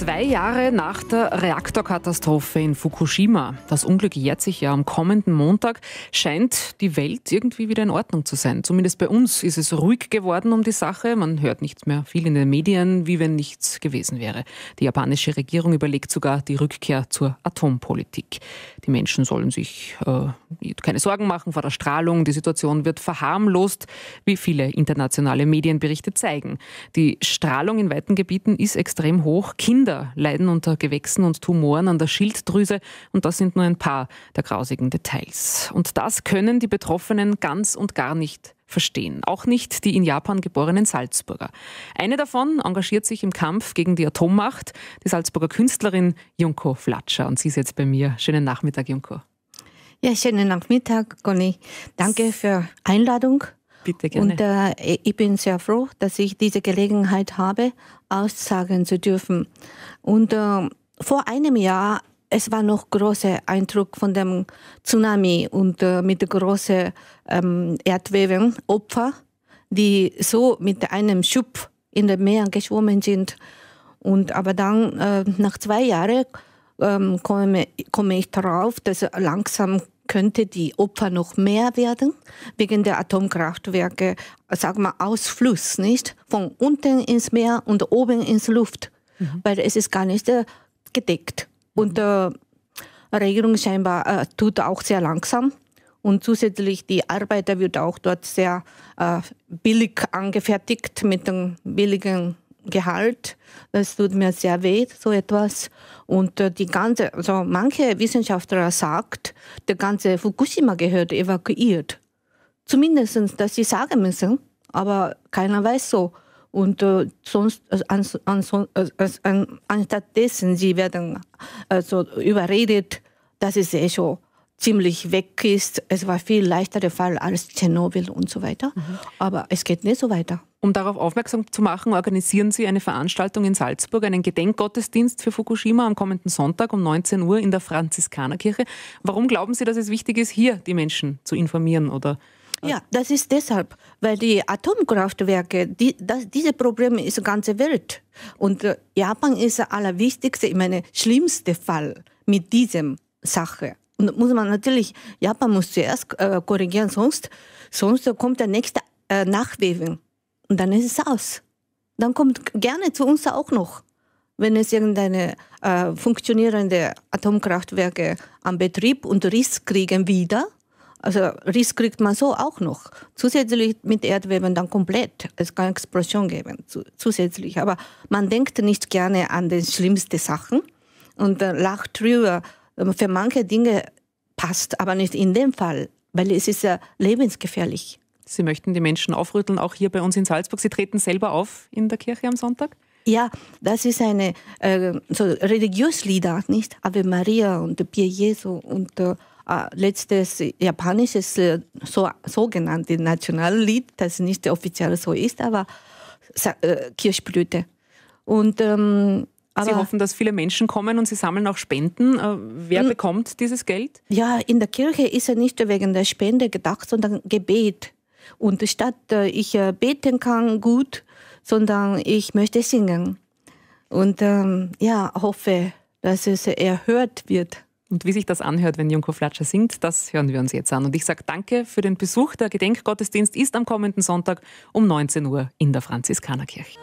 Zwei Jahre nach der Reaktorkatastrophe in Fukushima, das Unglück jährt sich ja am kommenden Montag, scheint die Welt irgendwie wieder in Ordnung zu sein. Zumindest bei uns ist es ruhig geworden um die Sache. Man hört nicht mehr viel in den Medien, wie wenn nichts gewesen wäre. Die japanische Regierung überlegt sogar die Rückkehr zur Atompolitik. Die Menschen sollen sich äh, keine Sorgen machen vor der Strahlung. Die Situation wird verharmlost, wie viele internationale Medienberichte zeigen. Die Strahlung in weiten Gebieten ist extrem hoch. Kinder Kinder leiden unter Gewächsen und Tumoren an der Schilddrüse und das sind nur ein paar der grausigen Details. Und das können die Betroffenen ganz und gar nicht verstehen. Auch nicht die in Japan geborenen Salzburger. Eine davon engagiert sich im Kampf gegen die Atommacht, die Salzburger Künstlerin Junko Flatscher. Und sie ist jetzt bei mir. Schönen Nachmittag, Junko. Ja, schönen Nachmittag, Conny. Danke für Einladung Bitte gerne. Und äh, ich bin sehr froh, dass ich diese Gelegenheit habe, aussagen zu dürfen. Und äh, vor einem Jahr, es war noch großer Eindruck von dem Tsunami und äh, mit großen ähm, Erdbeben, Opfer, die so mit einem Schub in dem Meer geschwommen sind. Und aber dann, äh, nach zwei Jahren, ähm, komme, komme ich darauf, dass langsam könnte die Opfer noch mehr werden wegen der Atomkraftwerke, sagen wir Ausfluss, nicht? Von unten ins Meer und oben ins Luft, mhm. weil es ist gar nicht äh, gedeckt. Mhm. Und äh, Regierung scheinbar äh, tut auch sehr langsam. Und zusätzlich die Arbeiter wird auch dort sehr äh, billig angefertigt mit den billigen Gehalt. Das tut mir sehr weh, so etwas. Und äh, die ganze, also manche Wissenschaftler sagen, der ganze Fukushima gehört evakuiert. Zumindest, dass sie sagen müssen, aber keiner weiß so. Und äh, sonst, ans, ans, ans, anstatt dessen, sie werden also überredet, dass es eh schon ziemlich weg ist. Es war viel leichterer Fall als Tschernobyl und so weiter. Mhm. Aber es geht nicht so weiter. Um darauf aufmerksam zu machen, organisieren Sie eine Veranstaltung in Salzburg, einen Gedenkgottesdienst für Fukushima am kommenden Sonntag um 19 Uhr in der Franziskanerkirche. Warum glauben Sie, dass es wichtig ist, hier die Menschen zu informieren oder ja, das ist deshalb, weil die Atomkraftwerke, die, das, diese Probleme ist die ganze Welt. Und äh, Japan ist der allerwichtigste, ich meine, schlimmste Fall mit diesem Sache. Und muss man natürlich, Japan muss zuerst äh, korrigieren, sonst, sonst kommt der nächste äh, Nachweben. Und dann ist es aus. Dann kommt gerne zu uns auch noch, wenn es irgendeine äh, funktionierende Atomkraftwerke am Betrieb und Riss kriegen wieder. Also Riss kriegt man so auch noch. Zusätzlich mit Erdbeben dann komplett. Es kann Explosion geben, zu, zusätzlich. Aber man denkt nicht gerne an die schlimmsten Sachen und äh, lacht drüber. Für manche Dinge passt, aber nicht in dem Fall, weil es ist ja lebensgefährlich. Sie möchten die Menschen aufrütteln, auch hier bei uns in Salzburg. Sie treten selber auf in der Kirche am Sonntag? Ja, das ist eine äh, so Religiöslieder, nicht? Ave Maria und Pier Jesu und äh, äh, letztes japanisches äh, so, sogenannte Nationallied, das nicht offiziell so ist, aber äh, Kirschblüte. Und ähm, Sie hoffen, dass viele Menschen kommen und Sie sammeln auch Spenden. Äh, wer bekommt dieses Geld? Ja, in der Kirche ist ja nicht wegen der Spende gedacht, sondern Gebet. Und statt äh, ich äh, beten kann gut, sondern ich möchte singen. Und ähm, ja, hoffe, dass es erhört wird. Und wie sich das anhört, wenn Junko Flatscher singt, das hören wir uns jetzt an. Und ich sage danke für den Besuch. Der Gedenkgottesdienst ist am kommenden Sonntag um 19 Uhr in der Franziskanerkirche.